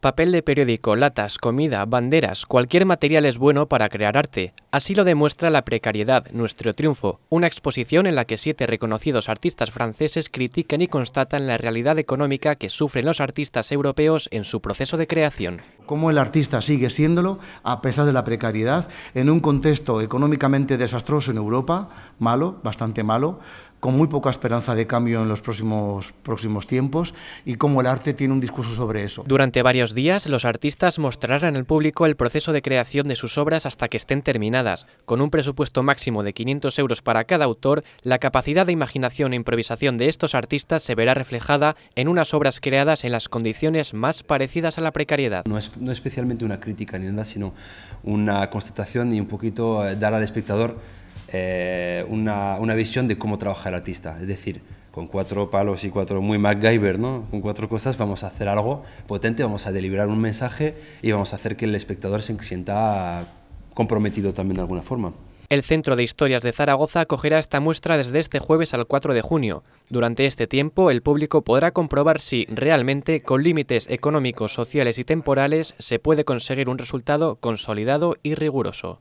Papel de periódico, latas, comida, banderas, cualquier material es bueno para crear arte. Así lo demuestra La precariedad, nuestro triunfo, una exposición en la que siete reconocidos artistas franceses critican y constatan la realidad económica que sufren los artistas europeos en su proceso de creación cómo el artista sigue siéndolo a pesar de la precariedad, en un contexto económicamente desastroso en Europa, malo, bastante malo, con muy poca esperanza de cambio en los próximos, próximos tiempos y cómo el arte tiene un discurso sobre eso. Durante varios días, los artistas mostrarán al público el proceso de creación de sus obras hasta que estén terminadas, con un presupuesto máximo de 500 euros para cada autor, la capacidad de imaginación e improvisación de estos artistas se verá reflejada en unas obras creadas en las condiciones más parecidas a la precariedad no especialmente una crítica ni nada, sino una constatación y un poquito eh, dar al espectador eh, una, visión de cómo trabaja el artista. Es decir, con cuatro palos y cuatro muy MacGyver, ¿no? Con cuatro cosas vamos a hacer algo potente, vamos a deliberar un mensaje y vamos a hacer que el espectador se sienta comprometido también de alguna forma. El Centro de Historias de Zaragoza acogerá esta muestra desde este jueves al 4 de junio. Durante este tiempo, el público podrá comprobar si realmente, con límites económicos, sociales y temporales, se puede conseguir un resultado consolidado y riguroso.